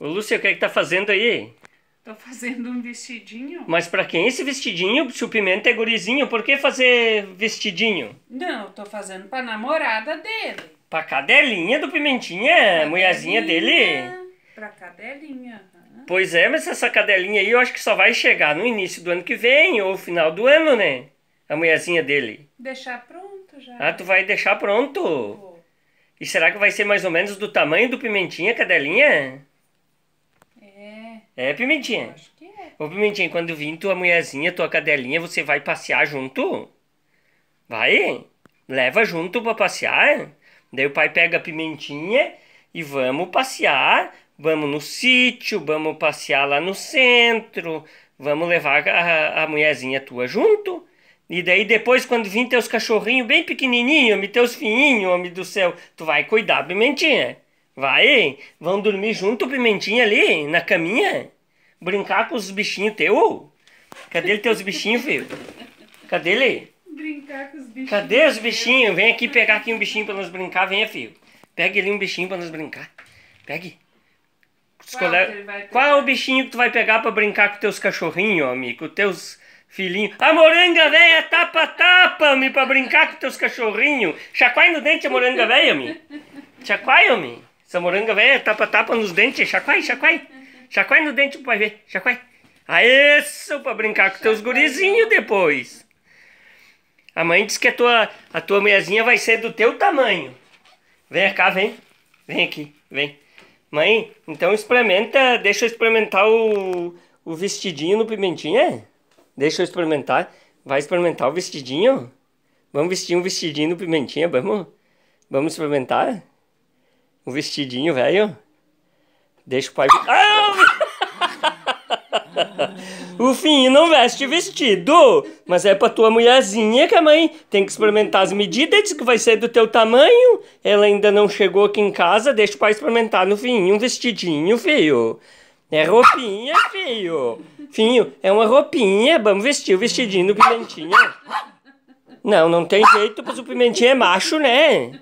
Ô Lúcia, o que é que tá fazendo aí? Tô fazendo um vestidinho. Mas para quem esse vestidinho? Se o Pimenta é gurizinho, por que fazer vestidinho? Não, tô fazendo pra namorada dele. Pra cadelinha do Pimentinha, pra mulherzinha dele? Pra cadelinha. Pois é, mas essa cadelinha aí eu acho que só vai chegar no início do ano que vem ou final do ano, né? A mulherzinha dele. Deixar pronto já. Ah, tu vai deixar pronto? Vou. E será que vai ser mais ou menos do tamanho do Pimentinha, cadelinha? É, Pimentinha? Acho que é. Ô, Pimentinha, quando vir tua mulherzinha, tua cadelinha, você vai passear junto? Vai? Leva junto pra passear? Daí o pai pega a Pimentinha e vamos passear. Vamos no sítio, vamos passear lá no centro. Vamos levar a, a mulherzinha tua junto? E daí depois, quando vir teus cachorrinhos bem pequenininhos, me teus fininhos, homem do céu, tu vai cuidar, Pimentinha. Vai, vão dormir junto, Pimentinha, ali, na caminha? Brincar com os bichinhos teu? Cadê ele teus bichinhos, filho? Cadê ele? Brincar com os bichinhos. Cadê os bichinhos? Vem aqui pegar aqui um bichinho pra nós brincar, vem filho. Pegue ali um bichinho pra nós brincar. Pegue. Qual, Qual é o bichinho que tu vai pegar pra brincar com teus cachorrinhos, amigo? Com teus filhinhos. A moranga velha tapa tapa me pra brincar com teus cachorrinhos. Chacoalha no dente a moranga velha, amigo. Chacoalha, amigo. Essa moranga velha é tapa, tapa nos dentes, chacoai, chacoai. Chacoai no dente tu pai ver, chacoai. Aê, só pra brincar com teus gurizinhos depois. A mãe disse que a tua, a tua meiazinha vai ser do teu tamanho. Vem cá, vem. Vem aqui, vem. Mãe, então experimenta, deixa eu experimentar o, o vestidinho no pimentinha. Deixa eu experimentar. Vai experimentar o vestidinho? Vamos vestir um vestidinho no pimentinha, vamos? Vamos experimentar? um vestidinho, velho. Deixa o pai. Ah! o fim não veste vestido, mas é pra tua mulherzinha que a mãe tem que experimentar as medidas, que vai ser do teu tamanho. Ela ainda não chegou aqui em casa, deixa o pai experimentar no fim um vestidinho, filho. É roupinha, filho. Finho, é uma roupinha, vamos vestir o vestidinho do Pimentinha. Não, não tem jeito, pois o Pimentinha é macho, né?